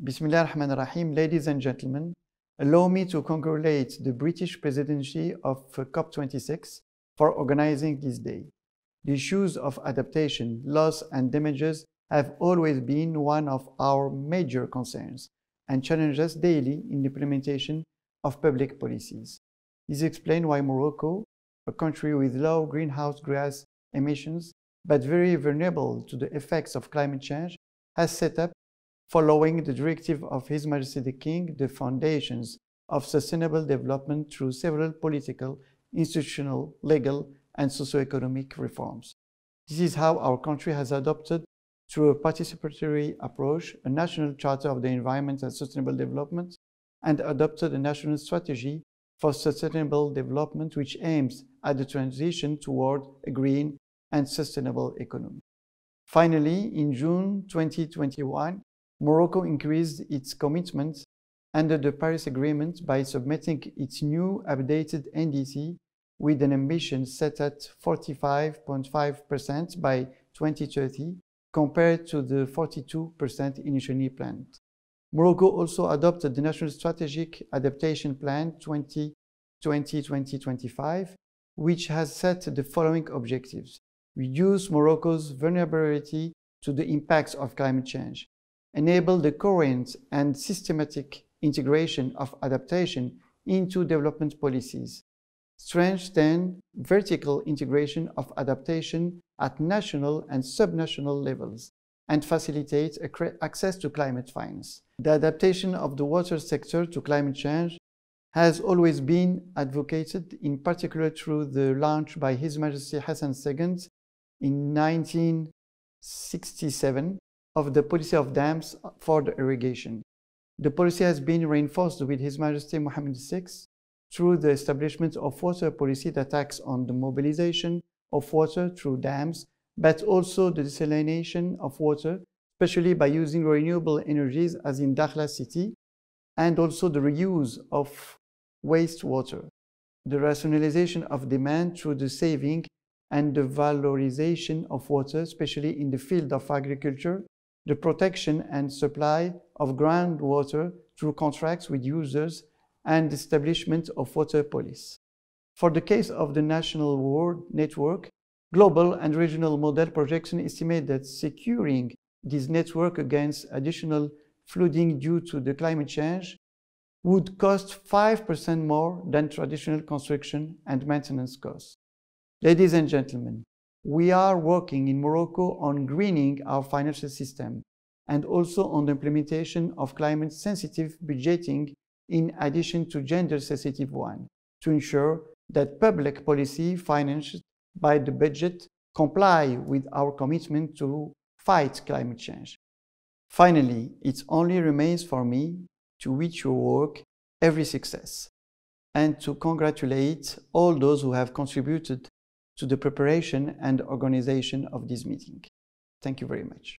Bismillah ar-Rahman ar-Rahim. Ladies and gentlemen, allow me to congratulate the British presidency of COP26 for organizing this day. The issues of adaptation, loss, and damages have always been one of our major concerns and challenge us daily in the implementation of public policies. This explains why Morocco, a country with low greenhouse gas emissions but very vulnerable to the effects of climate change, has set up following the directive of His Majesty the King, the foundations of sustainable development through several political, institutional, legal, and socio-economic reforms. This is how our country has adopted, through a participatory approach, a national charter of the environment and sustainable development, and adopted a national strategy for sustainable development which aims at the transition toward a green and sustainable economy. Finally, in June 2021, Morocco increased its commitment under the Paris Agreement by submitting its new updated NDC with an ambition set at 45.5% by 2030 compared to the 42% initially planned. Morocco also adopted the National Strategic Adaptation Plan 2020-2025, which has set the following objectives. Reduce Morocco's vulnerability to the impacts of climate change, enable the coherent and systematic integration of adaptation into development policies, strengthen vertical integration of adaptation at national and subnational levels, and facilitate access to climate finance. The adaptation of the water sector to climate change has always been advocated, in particular through the launch by His Majesty Hassan II in 1967 of the policy of dams for the irrigation. The policy has been reinforced with His Majesty Mohammed VI through the establishment of water policy that acts on the mobilization of water through dams, but also the desalination of water, especially by using renewable energies as in Dakhla city, and also the reuse of wastewater, the rationalization of demand through the saving and the valorization of water, especially in the field of agriculture the protection and supply of groundwater through contracts with users and establishment of water police. For the case of the national world network, global and regional model projection estimate that securing this network against additional flooding due to the climate change would cost 5% more than traditional construction and maintenance costs. Ladies and gentlemen, we are working in Morocco on greening our financial system and also on the implementation of climate sensitive budgeting in addition to gender sensitive one to ensure that public policy financed by the budget comply with our commitment to fight climate change. Finally, it only remains for me to wish your work every success and to congratulate all those who have contributed to the preparation and organization of this meeting. Thank you very much.